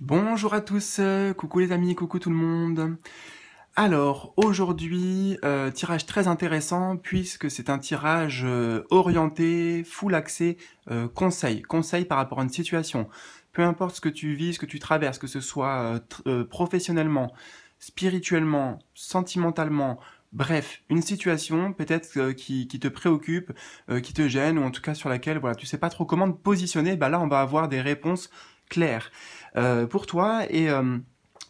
Bonjour à tous, euh, coucou les amis, coucou tout le monde. Alors aujourd'hui, euh, tirage très intéressant puisque c'est un tirage euh, orienté, full accès, conseil. Conseil par rapport à une situation. Peu importe ce que tu vis, ce que tu traverses, que ce soit professionnellement, spirituellement, sentimentalement, Bref, une situation peut-être qui, te préoccupe, qui te gêne, ou en tout cas sur laquelle voilà, tu sais pas trop comment te positionner, bah là on va avoir des réponses clair euh, pour toi et euh,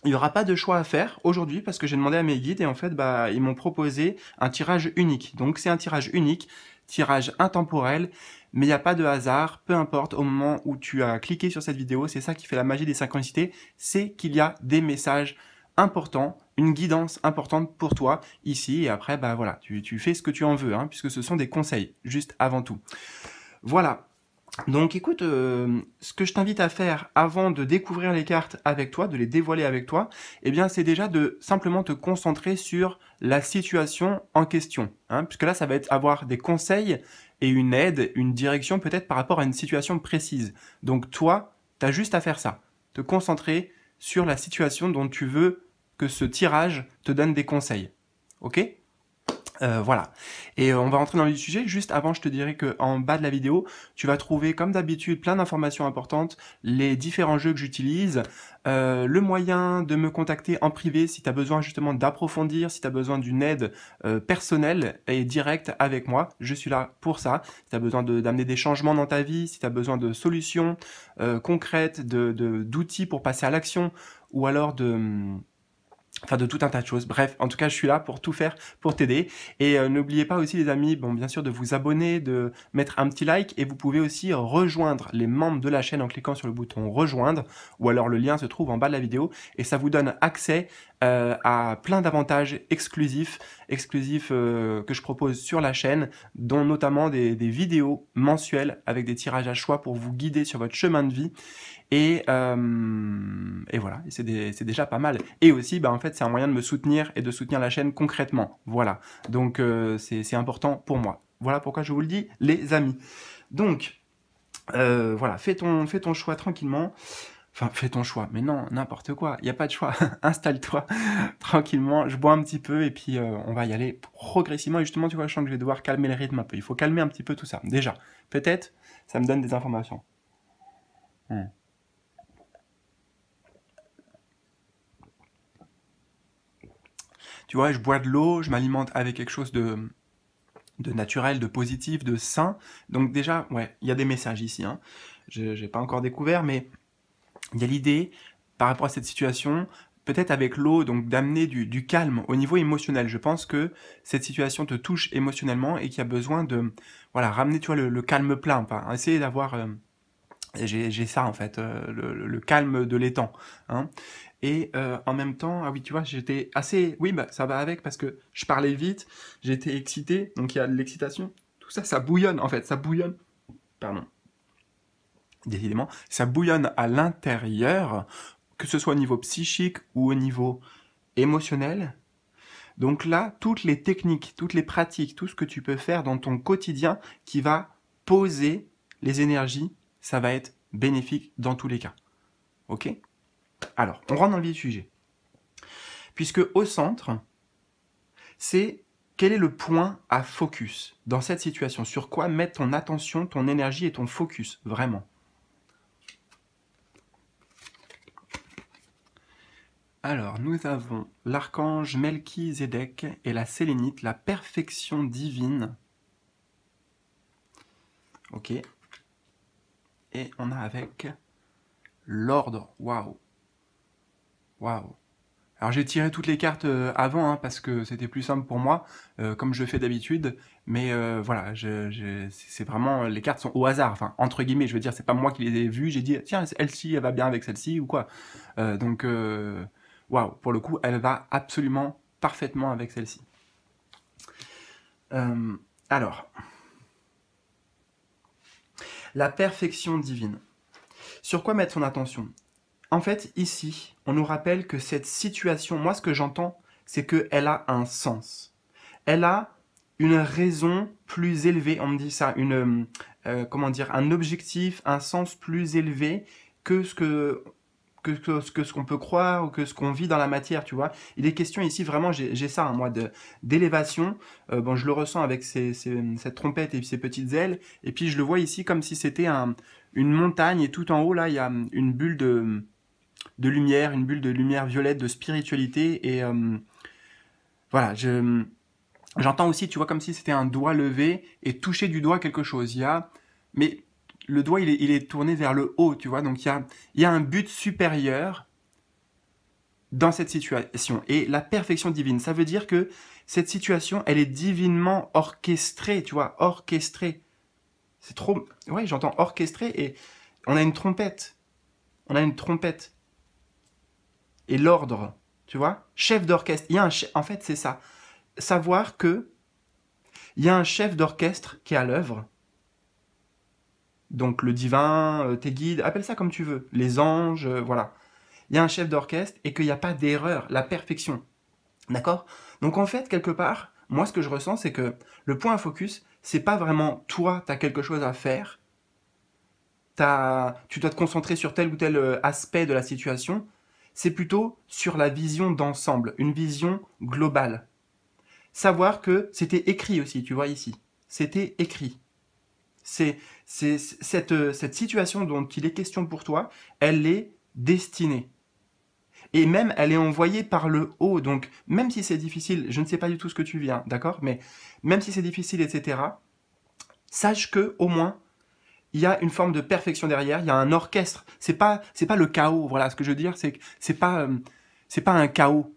il n'y aura pas de choix à faire aujourd'hui parce que j'ai demandé à mes guides et en fait bah, ils m'ont proposé un tirage unique. Donc c'est un tirage unique, tirage intemporel, mais il n'y a pas de hasard, peu importe au moment où tu as cliqué sur cette vidéo, c'est ça qui fait la magie des synchronicités, c'est qu'il y a des messages importants, une guidance importante pour toi ici et après bah voilà, tu, fais ce que tu en veux hein, puisque ce sont des conseils juste avant tout. Voilà, donc écoute, euh, ce que je t'invite à faire avant de découvrir les cartes avec toi, de les dévoiler avec toi, eh bien c'est déjà de simplement te concentrer sur la situation en question. Hein, puisque là, ça va être avoir des conseils et une aide, une direction peut-être par rapport à une situation précise. Donc toi, tu as juste à faire ça. Te concentrer sur la situation dont tu veux que ce tirage te donne des conseils. OK euh, voilà. Et euh, on va rentrer dans le sujet. Juste avant, je te dirais qu'en bas de la vidéo, tu vas trouver, comme d'habitude, plein d'informations importantes, les différents jeux que j'utilise, euh, le moyen de me contacter en privé si tu as besoin justement d'approfondir, si tu as besoin d'une aide personnelle et directe avec moi. Je suis là pour ça. Si tu as besoin d'amener des changements dans ta vie, si tu as besoin de solutions concrètes, d'outils de, pour passer à l'action, ou alors de... Hum, enfin de tout un tas de choses. Bref, en tout cas, je suis là pour tout faire, pour t'aider. Et euh, n'oubliez pas aussi, les amis, bon, bien sûr, de vous abonner, de mettre un petit like, et vous pouvez aussi rejoindre les membres de la chaîne en cliquant sur le bouton rejoindre, ou alors le lien se trouve en bas de la vidéo, et ça vous donne accès euh, à plein d'avantages exclusifs, exclusifs euh, que je propose sur la chaîne, dont notamment des, vidéos mensuelles avec des tirages à choix pour vous guider sur votre chemin de vie. Et, euh, voilà, c'est déjà pas mal. Et aussi, bah, en fait, c'est un moyen de me soutenir et de soutenir la chaîne concrètement. Voilà, donc c'est important pour moi. Voilà pourquoi je vous le dis, les amis. Donc, voilà, fais ton choix tranquillement. Enfin, fais ton choix. Mais non, n'importe quoi. Il n'y a pas de choix. Installe-toi tranquillement. Je bois un petit peu et puis euh, on va y aller progressivement. Et justement, tu vois, je sens que je vais devoir calmer le rythme un peu. Il faut calmer un petit peu tout ça. Déjà, peut-être, ça me donne des informations. Hmm. Tu vois, je bois de l'eau, je m'alimente avec quelque chose de, de naturel, de positif, de sain. Donc déjà, ouais, il y a des messages ici. Hein. Je n'ai pas encore découvert, mais il y a l'idée, par rapport à cette situation, peut-être avec l'eau, donc d'amener du, calme au niveau émotionnel. Je pense que cette situation te touche émotionnellement et qu'il y a besoin de voilà, ramener tu le, calme plein. Pas, essayer d'avoir... Euh, j'ai ça en fait, euh, le, calme de l'étang. Hein. Et euh, en même temps, ah oui, tu vois, j'étais assez... Oui, bah, ça va avec parce que je parlais vite, j'étais excité, donc il y a de l'excitation. Tout ça, ça bouillonne en fait, ça bouillonne. Pardon décidément, ça bouillonne à l'intérieur, que ce soit au niveau psychique ou au niveau émotionnel. Donc là, toutes les techniques, toutes les pratiques, tout ce que tu peux faire dans ton quotidien qui va poser les énergies, ça va être bénéfique dans tous les cas. Ok Alors, on rentre dans le vif du sujet. Puisque au centre, c'est quel est le point à focus dans cette situation Sur quoi mettre ton attention, ton énergie et ton focus, vraiment Alors, nous avons l'archange Melchizedek et la sélénite, la perfection divine. Ok. Et on a avec l'ordre. Waouh. Waouh. Alors j'ai tiré toutes les cartes euh, avant hein, parce que c'était plus simple pour moi, euh, comme je fais d'habitude. Mais euh, voilà, c'est vraiment les cartes sont au hasard. Enfin entre guillemets, je veux dire, c'est pas moi qui les ai vues. J'ai dit tiens, elle-ci elle va bien avec celle-ci ou quoi. donc waouh, pour le coup, elle va absolument parfaitement avec celle-ci. Euh, alors, la perfection divine. Sur quoi mettre son attention En fait, ici, on nous rappelle que cette situation, moi ce que j'entends, c'est qu'elle a un sens. Elle a une raison plus élevée, on me dit ça, une, euh, comment dire, un objectif, un sens plus élevé que ce que que, ce qu'on peut croire ou que ce qu'on vit dans la matière, tu vois. Il est question ici, vraiment, j'ai ça, hein, moi, d'élévation. Euh, bon, je le ressens avec cette trompette et ses petites ailes. Et puis, je le vois ici comme si c'était un, une montagne. Et tout en haut, là, il y a une bulle de, de lumière, une bulle de lumière violette, de spiritualité. Et euh, voilà, je... J'entends aussi, tu vois, comme si c'était un doigt levé et toucher du doigt quelque chose. Il y a... Mais le doigt, il est, tourné vers le haut, tu vois. Donc, il y a, y un but supérieur dans cette situation. Et la perfection divine, ça veut dire que cette situation, elle est divinement orchestrée, tu vois, orchestrée. C'est trop... Oui, j'entends orchestrée et on a une trompette. On a une trompette. Et l'ordre, tu vois Chef d'orchestre. Il y a un En fait, c'est ça. Savoir que il y a un chef d'orchestre qui est à l'œuvre donc le divin, euh, tes guides, appelle ça comme tu veux, les anges, euh, voilà. Il y a un chef d'orchestre et qu'il n'y a pas d'erreur, la perfection. D'accord Donc en fait, quelque part, moi ce que je ressens, c'est que le point à focus, c'est pas vraiment toi, tu as quelque chose à faire, tu dois te concentrer sur tel ou tel euh, aspect de la situation, c'est plutôt sur la vision d'ensemble, une vision globale. Savoir que c'était écrit aussi, tu vois ici, c'était écrit. C'est euh, cette, situation dont il est question pour toi, elle est destinée. Et même, elle est envoyée par le haut. Donc, même si c'est difficile, je ne sais pas du tout ce que tu viens, d'accord Mais même si c'est difficile, etc., sache que, au moins, il y a une forme de perfection derrière, il y a un orchestre. C'est pas c'est pas le chaos, voilà, ce que je veux dire, c'est que c'est pas euh, c'est pas un chaos.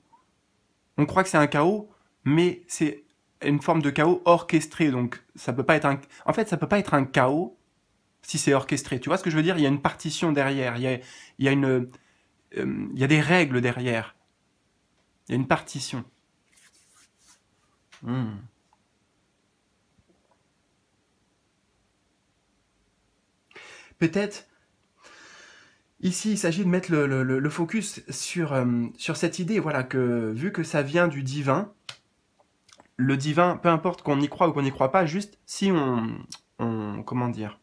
On croit que c'est un chaos, mais c'est une forme de chaos orchestré. Donc ça peut pas être un... En fait, ça peut pas être un chaos si c'est orchestré. Tu vois ce que je veux dire Il y a une partition derrière. Il y a, il y a une... Euh, il y a des règles derrière. Il y a une partition. Hmm. Peut-être, ici, il s'agit de mettre le, le, focus sur, euh, sur cette idée, voilà, que vu que ça vient du divin, le divin, peu importe qu'on y croit ou qu'on n'y croit pas, juste si on, comment dire,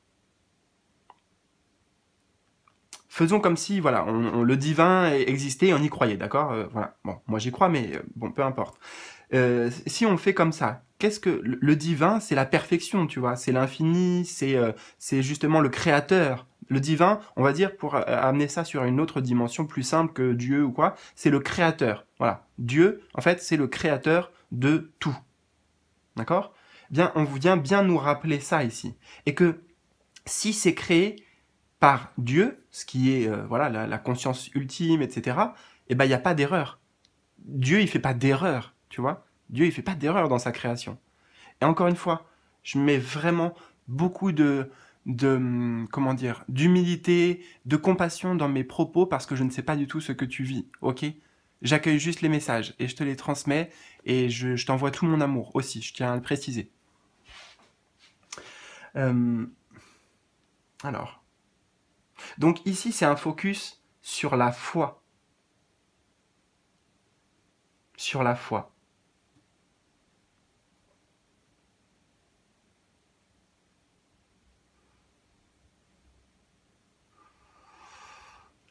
faisons comme si, voilà, le divin existait et on y croyait, d'accord euh, Voilà, bon, moi j'y crois, mais euh, bon, peu importe. Euh, si on fait comme ça, qu'est-ce que le, le divin C'est la perfection, tu vois, c'est l'infini, c'est c'est justement le créateur. Le divin, on va dire, pour amener ça sur une autre dimension plus simple que Dieu ou quoi, c'est le créateur. Voilà, Dieu, en fait, c'est le créateur de tout. D'accord Bien, on vient bien nous rappeler ça ici. Et que si c'est créé par Dieu, ce qui est euh, voilà la, conscience ultime, etc., eh ben, il n'y a pas d'erreur. Dieu, il fait pas d'erreur, tu vois Dieu, il fait pas d'erreur dans sa création. Et encore une fois, je mets vraiment beaucoup de, de hum, comment dire d'humilité, de compassion dans mes propos parce que je ne sais pas du tout ce que tu vis, ok J'accueille juste les messages et je te les transmets et je, t'envoie tout mon amour aussi, je tiens à le préciser. Euh, alors. Donc ici, c'est un focus sur la foi. Sur la foi.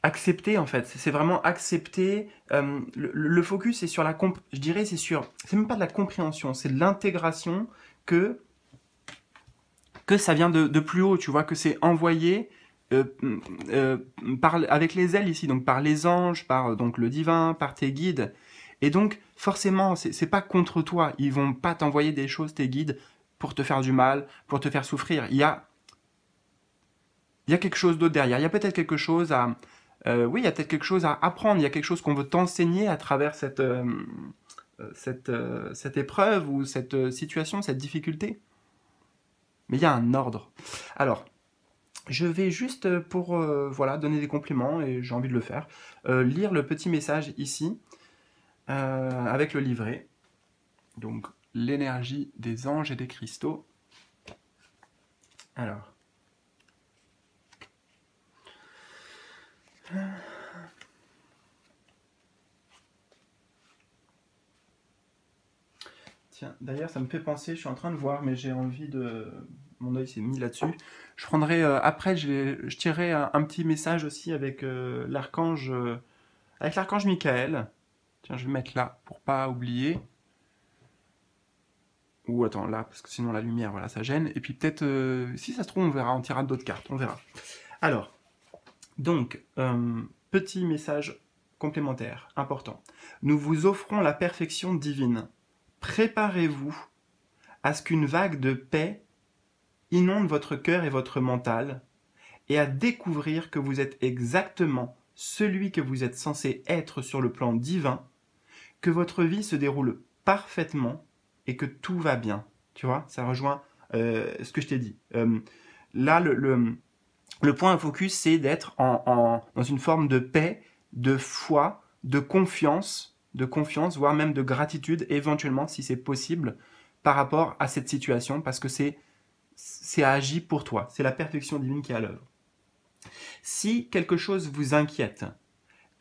accepter en fait. C'est vraiment accepter. Euh, le, focus est sur la comp. Je dirais c'est sur. C'est même pas de la compréhension, c'est de l'intégration que que ça vient de, plus haut. Tu vois que c'est envoyé. Euh, euh, par, avec les ailes ici, donc par les anges, par donc le divin, par tes guides. Et donc, forcément, c'est pas contre toi. Ils vont pas t'envoyer des choses, tes guides, pour te faire du mal, pour te faire souffrir. Il y a, il y a quelque chose d'autre derrière. Il y a peut-être quelque chose à, euh, oui, il y a peut-être quelque chose à apprendre, il y a quelque chose qu'on veut t'enseigner à travers cette, euh, euh, cette, épreuve ou cette situation, cette difficulté. Mais il y a un ordre. Alors, je vais juste pour voilà, donner des compliments, et j'ai envie de le faire, lire le petit message ici, avec le livret. Donc, l'énergie des anges et des cristaux. Alors, Tiens, d'ailleurs, ça me fait penser, je suis en train de voir, mais j'ai envie de. Mon œil s'est mis là-dessus. Je prendrai. Euh, après, je, tirerai un, petit message aussi avec euh, l'archange. Euh, avec l'archange Michael. Tiens, je vais mettre là pour pas oublier. Ou attends, là, parce que sinon la lumière, voilà, ça gêne. Et puis peut-être, si ça se trouve, on verra, on tirera d'autres cartes, on verra. Alors, donc, euh, petit message complémentaire, important. Nous vous offrons la perfection divine. Préparez-vous à ce qu'une vague de paix inonde votre cœur et votre mental, et à découvrir que vous êtes exactement celui que vous êtes censé être sur le plan divin, que votre vie se déroule parfaitement et que tout va bien. Tu vois, ça rejoint euh, ce que je t'ai dit. Euh, là, le le point focus, c'est d'être dans une forme de paix, de foi, de confiance, de confiance, voire même de gratitude, éventuellement, si c'est possible, par rapport à cette situation, parce que c'est c'est agi pour toi, c'est la perfection divine qui est à l'œuvre. Si quelque chose vous inquiète,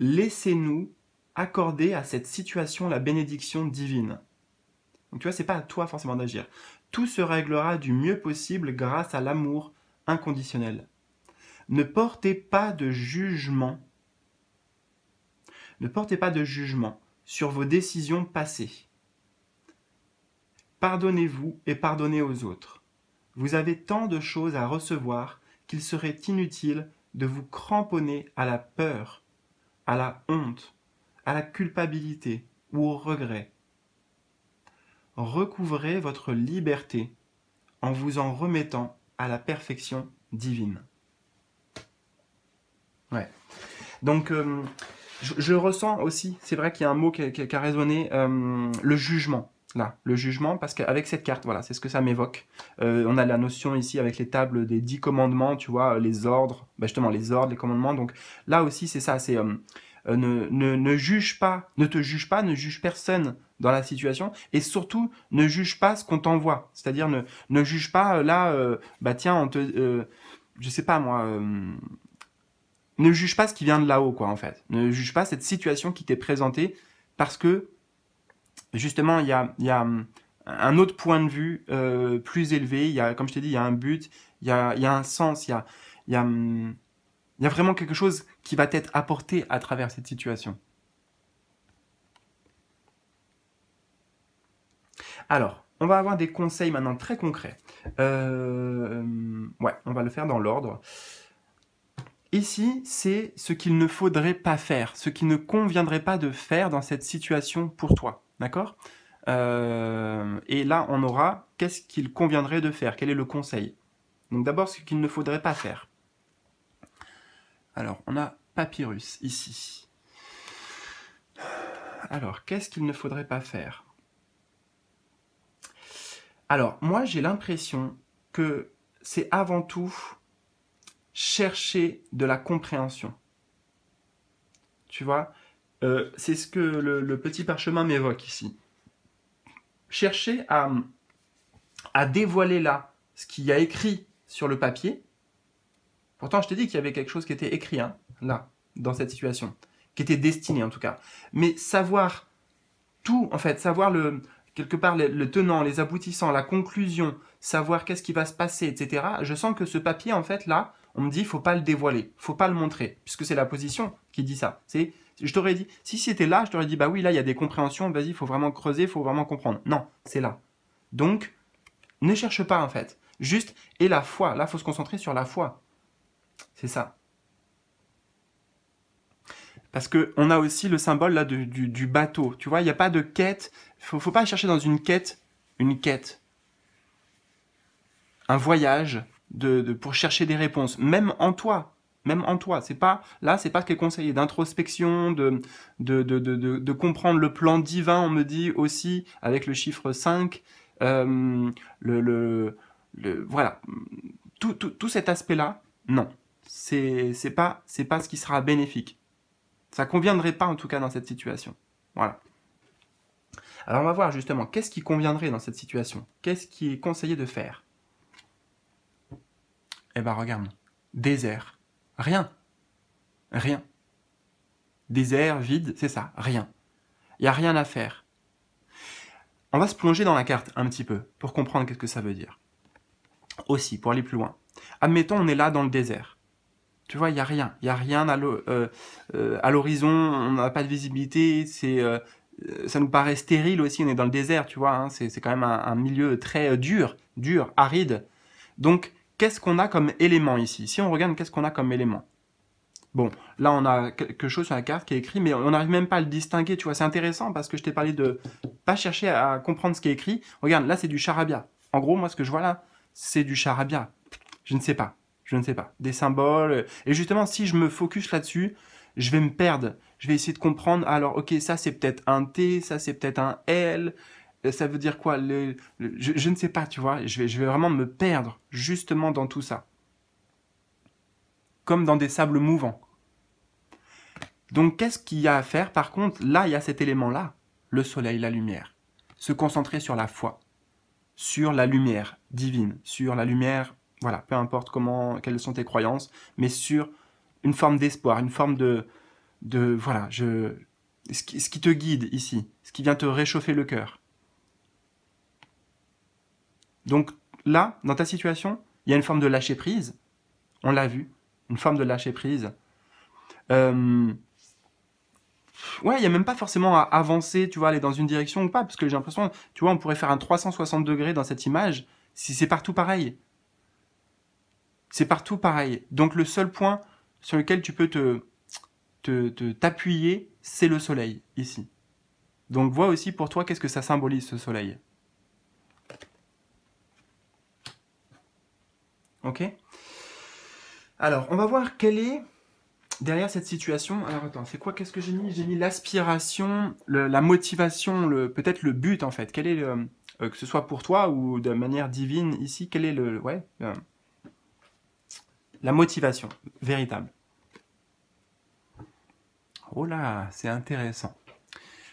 laissez-nous accorder à cette situation la bénédiction divine. Donc tu vois, c'est pas à toi forcément d'agir. Tout se réglera du mieux possible grâce à l'amour inconditionnel. Ne portez pas de jugement. Ne portez pas de jugement sur vos décisions passées. Pardonnez-vous et pardonnez aux autres. Vous avez tant de choses à recevoir qu'il serait inutile de vous cramponner à la peur, à la honte, à la culpabilité ou au regret. Recouvrez votre liberté en vous en remettant à la perfection divine. Ouais. Donc, euh, je, ressens aussi, c'est vrai qu'il y a un mot qui a, résonné, euh, le jugement. Là, le jugement, parce qu'avec cette carte, voilà, c'est ce que ça m'évoque. Euh, on a la notion ici avec les tables des dix commandements, tu vois, les ordres, bah, justement les ordres, les commandements. Donc là aussi, c'est ça, c'est ne, ne, ne juge pas, ne te juge pas, ne juge personne dans la situation et surtout ne juge pas ce qu'on t'envoie. C'est-à-dire ne, ne juge pas là, bah tiens, on te, je sais pas moi, ne juge pas ce qui vient de là-haut, quoi, en fait. Ne juge pas cette situation qui t'est présentée parce que, justement, il y a, hum, un autre point de vue euh, plus élevé. Il y a, comme je t'ai dit, il y a un but, il y a, un sens, hum, il y a, vraiment quelque chose qui va t'être apporté à travers cette situation. Alors, on va avoir des conseils maintenant très concrets. Euh, hum, ouais, on va le faire dans l'ordre. Ici, c'est ce qu'il ne faudrait pas faire, ce qu'il ne conviendrait pas de faire dans cette situation pour toi. D'accord euh, Et là, on aura qu'est-ce qu'il conviendrait de faire, quel est le conseil. Donc d'abord, ce qu'il ne faudrait pas faire. Alors, on a papyrus ici. Alors, qu'est-ce qu'il ne faudrait pas faire Alors, moi, j'ai l'impression que c'est avant tout chercher de la compréhension. Tu vois euh, C'est ce que le, petit parchemin m'évoque ici. Chercher à, dévoiler là ce qu'il y a écrit sur le papier. Pourtant, je t'ai dit qu'il y avait quelque chose qui était écrit, hein, là, dans cette situation, qui était destiné en tout cas. Mais savoir tout, en fait, savoir le, quelque part le tenant, les aboutissants, la conclusion, savoir qu'est-ce qui va se passer, etc. Je sens que ce papier, en fait, là, on me dit faut pas le dévoiler, faut pas le montrer, puisque c'est la position qui dit ça. C'est, je t'aurais dit, si c'était là, je t'aurais dit bah oui là il y a des compréhensions, vas-y faut vraiment creuser, faut vraiment comprendre. Non, c'est là. Donc ne cherche pas en fait, juste et la foi. Là faut se concentrer sur la foi. C'est ça. Parce qu'on a aussi le symbole là du, bateau. Tu vois, il n'y a pas de quête. Faut, faut pas chercher dans une quête une quête. Un voyage, pour chercher des réponses, même en toi, même en toi. C'est pas là, c'est pas ce qui est conseillé d'introspection, de de, de comprendre le plan divin. On me dit aussi avec le chiffre 5, euh, le, le, voilà, tout, tout, cet aspect-là, non, c'est c'est pas c'est pas ce qui sera bénéfique. Ça conviendrait pas en tout cas dans cette situation. Voilà. Alors on va voir justement qu'est-ce qui conviendrait dans cette situation, qu'est-ce qui est conseillé de faire. Eh ben regarde, désert, rien, rien. Désert, vide, c'est ça, rien. Il n'y a rien à faire. On va se plonger dans la carte un petit peu pour comprendre qu'est-ce que ça veut dire. Aussi, pour aller plus loin. Admettons, on est là dans le désert. Tu vois, il n'y a rien. Il n'y a rien euh, euh, à l'horizon, on n'a pas de visibilité, euh, ça nous paraît stérile aussi, on est dans le désert, tu vois, hein. c'est quand même un milieu très dur, dur, aride. Donc, qu'est-ce qu'on a comme élément ici Si on regarde, qu'est-ce qu'on a comme élément Bon, là, on a quelque chose sur la carte qui est écrit, mais on n'arrive même pas à le distinguer, tu vois. C'est intéressant parce que je t'ai parlé de pas chercher à comprendre ce qui est écrit. Regarde, là, c'est du charabia. En gros, moi, ce que je vois là, c'est du charabia. Je ne sais pas. Je ne sais pas. Des symboles. Et justement, si je me focus là-dessus, je vais me perdre. Je vais essayer de comprendre. Alors, ok, ça, c'est peut-être un T, ça, c'est peut-être un L. Euh, ça veut dire quoi je, ne sais pas, tu vois. Je vais, vraiment me perdre justement dans tout ça. Comme dans des sables mouvants. Donc qu'est-ce qu'il y a à faire Par contre, là, il y a cet élément-là. Le soleil, la lumière. Se concentrer sur la foi. Sur la lumière divine. Sur la lumière, voilà, peu importe comment, quelles sont tes croyances, mais sur une forme d'espoir, une forme de... voilà, ce ce qui te guide ici, ce qui vient te réchauffer le cœur. Donc là, dans ta situation, il y a une forme de lâcher prise. On l'a vu, une forme de lâcher prise. Euh, ouais, il n'y a même pas forcément à avancer, tu vois, aller dans une direction ou pas, parce que j'ai l'impression, tu vois, on pourrait faire un 360 degrés dans cette image si c'est partout pareil. C'est partout pareil. Donc le seul point sur lequel tu peux te t'appuyer, te, c'est le soleil, ici. Donc vois aussi pour toi qu'est-ce que ça symbolise ce soleil. Ok Alors, on va voir quelle est derrière cette situation. Alors attends, c'est quoi Qu'est-ce que j'ai mis J'ai mis l'aspiration, la motivation, peut-être le but en fait. Quel est le, euh, que ce soit pour toi ou de manière divine ici, quel est le, ouais, euh, la motivation véritable Oh là, c'est intéressant.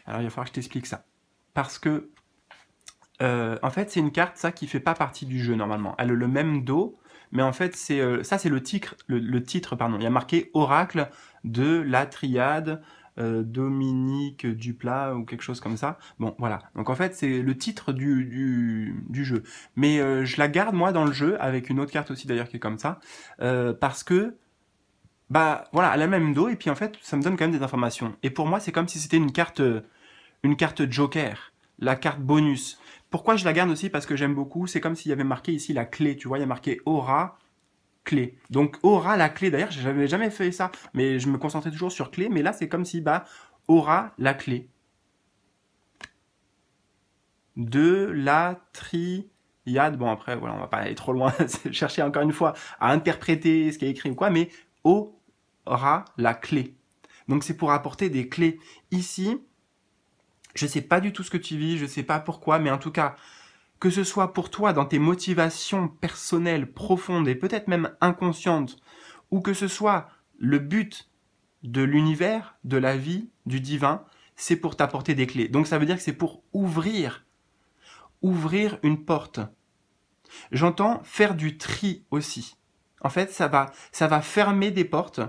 Alors il va falloir que je t'explique ça, parce que euh, en fait c'est une carte ça qui fait pas partie du jeu normalement. Elle a le même dos mais en fait, c'est euh, ça, c'est le titre, le, titre, pardon. Il y a marqué Oracle de la triade euh, Dominique Duplat ou quelque chose comme ça. Bon, voilà. Donc en fait, c'est le titre du, du, jeu. Mais euh, je la garde moi dans le jeu avec une autre carte aussi d'ailleurs qui est comme ça, euh, parce que bah voilà, elle a le même dos et puis en fait, ça me donne quand même des informations. Et pour moi, c'est comme si c'était une carte, une carte Joker, la carte bonus. Pourquoi je la garde aussi Parce que j'aime beaucoup. C'est comme s'il y avait marqué ici la clé. Tu vois, il y a marqué aura clé. Donc aura la clé. D'ailleurs, je n'avais jamais fait ça, mais je me concentrais toujours sur clé. Mais là, c'est comme si bah aura la clé de la triade. Bon après, voilà, on va pas aller trop loin. chercher encore une fois à interpréter ce qui est écrit ou quoi, mais aura la clé. Donc c'est pour apporter des clés. Ici, je sais pas du tout ce que tu vis, je sais pas pourquoi, mais en tout cas, que ce soit pour toi dans tes motivations personnelles profondes et peut-être même inconscientes, ou que ce soit le but de l'univers, de la vie, du divin, c'est pour t'apporter des clés. Donc ça veut dire que c'est pour ouvrir, ouvrir une porte. J'entends faire du tri aussi. En fait, ça va, ça va fermer des portes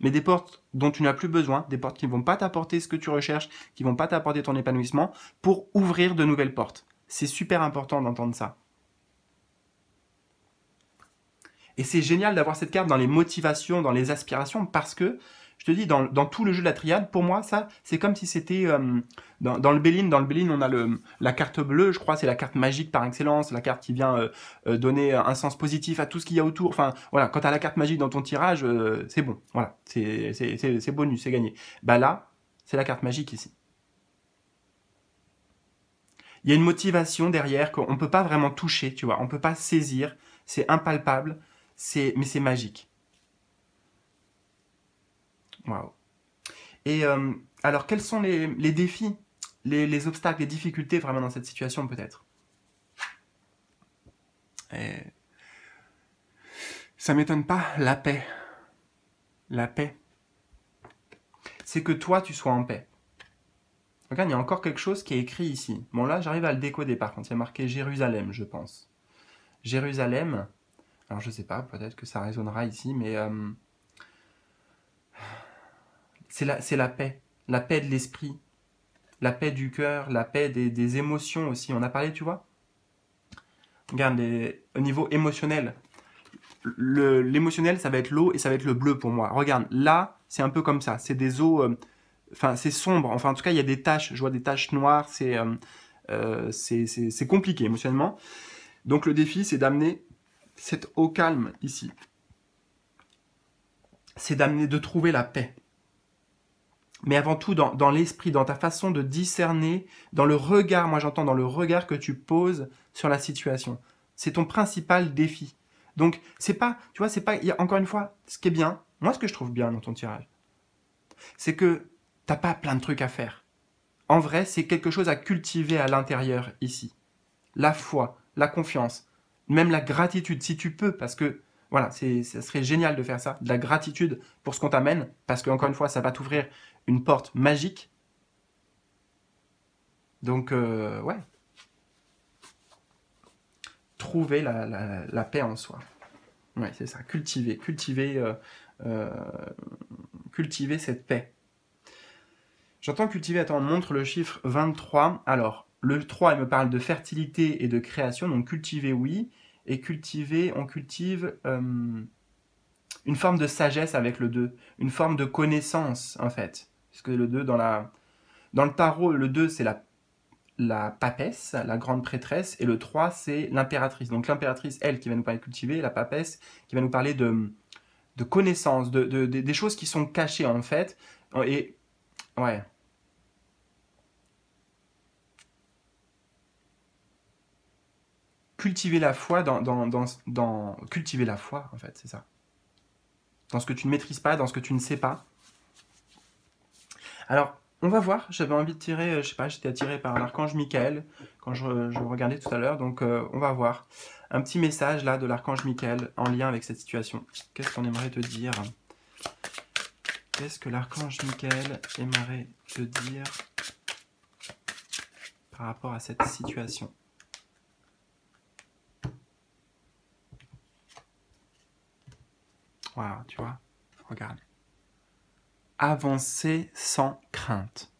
mais des portes dont tu n'as plus besoin, des portes qui ne vont pas t'apporter ce que tu recherches, qui ne vont pas t'apporter ton épanouissement, pour ouvrir de nouvelles portes. C'est super important d'entendre ça. Et c'est génial d'avoir cette carte dans les motivations, dans les aspirations, parce que je te dis, dans, tout le jeu de la triade, pour moi, ça, c'est comme si c'était euh, dans, le Béline. Dans le Béline, on a le, la carte bleue, je crois, c'est la carte magique par excellence, la carte qui vient euh, euh, donner un sens positif à tout ce qu'il y a autour. Enfin, voilà, quand tu as la carte magique dans ton tirage, c'est bon. Voilà, c'est bonus, c'est gagné. Bah là, c'est la carte magique ici. Il y a une motivation derrière qu'on ne peut pas vraiment toucher, tu vois. On ne peut pas saisir. C'est impalpable, mais c'est magique. Waouh. Et euh, alors, quels sont les, défis, les, obstacles, les difficultés vraiment dans cette situation peut-être Ça m'étonne pas, la paix. La paix. C'est que toi, tu sois en paix. Regarde, il y a encore quelque chose qui est écrit ici. Bon, là, j'arrive à le décoder par contre. Il y a marqué Jérusalem, je pense. Jérusalem. Alors, je sais pas, peut-être que ça résonnera ici, mais euh, c'est la, la paix, la paix de l'esprit, la paix du cœur, la paix des, émotions aussi. On a parlé, tu vois Regarde, au niveau émotionnel, l'émotionnel, ça va être l'eau et ça va être le bleu pour moi. Regarde, là, c'est un peu comme ça. C'est des eaux, euh, enfin, c'est sombre. Enfin, en tout cas, il y a des taches. Je vois des taches noires. Euh, euh, c'est c'est compliqué émotionnellement. Donc, le défi, c'est d'amener cette eau calme ici. C'est d'amener, de trouver la paix mais avant tout dans, dans l'esprit, dans ta façon de discerner, dans le regard, moi j'entends dans le regard que tu poses sur la situation. C'est ton principal défi. Donc c'est pas, tu vois, c'est pas, encore une fois, ce qui est bien, moi ce que je trouve bien dans ton tirage, c'est que t'as pas plein de trucs à faire. En vrai, c'est quelque chose à cultiver à l'intérieur ici. La foi, la confiance, même la gratitude si tu peux, parce que voilà, ça serait génial de faire ça, de la gratitude pour ce qu'on t'amène, parce que encore une fois, ça va t'ouvrir une porte magique. Donc, euh, ouais. Trouver la, la, la, paix en soi. Ouais, c'est ça. Cultiver, cultiver, euh, euh, cultiver cette paix. J'entends cultiver, attends, on montre le chiffre 23. Alors, le 3, il me parle de fertilité et de création, donc cultiver, oui. Et cultiver, on cultive une forme de sagesse avec le 2, une forme de connaissance, en fait que le 2, dans, la... dans le tarot, le 2, c'est la... la papesse, la grande prêtresse, et le 3, c'est l'impératrice. Donc l'impératrice, elle, qui va nous parler de cultiver, la papesse, qui va nous parler de, de connaissances, des choses qui sont cachées, en fait. Et, ouais, cultiver la foi dans, dans, cultiver la foi en fait c'est ça dans ce que tu ne maîtrises pas dans ce que tu ne sais pas alors, on va voir, j'avais envie de tirer, euh, je sais pas, j'étais attiré par l'archange Michael quand je, regardais tout à l'heure, donc euh, on va voir un petit message là de l'archange Michael en lien avec cette situation. Qu'est-ce qu'on aimerait te dire Qu'est-ce que l'archange Michael aimerait te dire par rapport à cette situation Waouh, tu vois, regarde avancer sans crainte.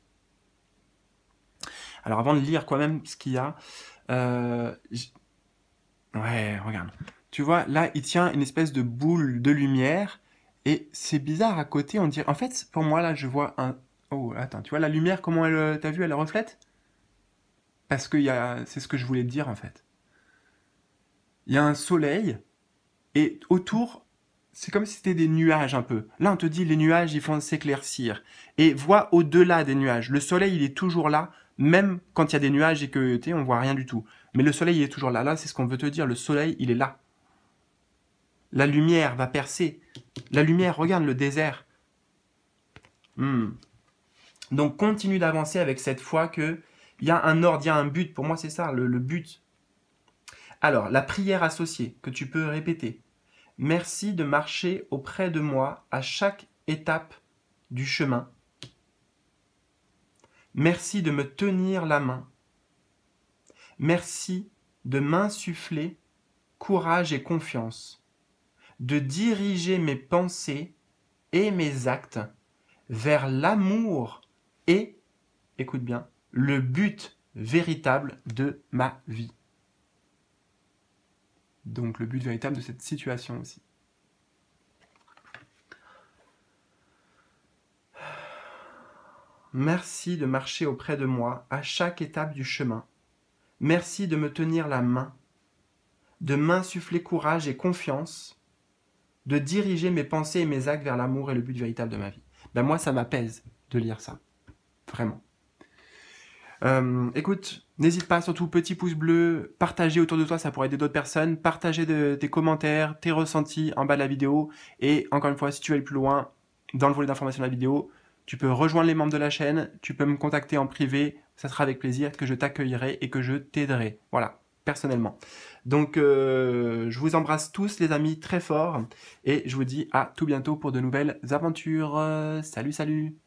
Alors avant de lire quand même ce qu'il y a, euh, ouais, regarde. Tu vois, là, il tient une espèce de boule de lumière et c'est bizarre à côté. On dirait, en fait, pour moi là, je vois un. Oh, attends, tu vois la lumière comment elle, euh, t'as vu, elle reflète Parce que y a, c'est ce que je voulais te dire en fait. Il y a un soleil et autour c'est comme si c'était des nuages un peu. Là, on te dit les nuages, ils font s'éclaircir. Et vois au-delà des nuages. Le soleil, il est toujours là, même quand il y a des nuages et que tu on voit rien du tout. Mais le soleil, il est toujours là. Là, c'est ce qu'on veut te dire. Le soleil, il est là. La lumière va percer. La lumière, regarde le désert. Hmm. Donc, continue d'avancer avec cette foi que il y a un ordre, il y a un but. Pour moi, c'est ça, le but. Alors, la prière associée que tu peux répéter. Merci de marcher auprès de moi à chaque étape du chemin. Merci de me tenir la main. Merci de m'insuffler courage et confiance, de diriger mes pensées et mes actes vers l'amour et, écoute bien, le but véritable de ma vie donc le but véritable de cette situation aussi. Merci de marcher auprès de moi à chaque étape du chemin. Merci de me tenir la main, de m'insuffler courage et confiance, de diriger mes pensées et mes actes vers l'amour et le but véritable de ma vie. Ben moi, ça m'apaise de lire ça. Vraiment. Euh, écoute, n'hésite pas, surtout petit pouce bleu, partager autour de toi, ça pourrait aider d'autres personnes, partager tes commentaires, tes ressentis en bas de la vidéo, et encore une fois, si tu veux aller plus loin, dans le volet d'information de la vidéo, tu peux rejoindre les membres de la chaîne, tu peux me contacter en privé, ça sera avec plaisir que je t'accueillerai et que je t'aiderai. Voilà, personnellement. Donc, euh, je vous embrasse tous, les amis, très fort, et je vous dis à tout bientôt pour de nouvelles aventures. salut, salut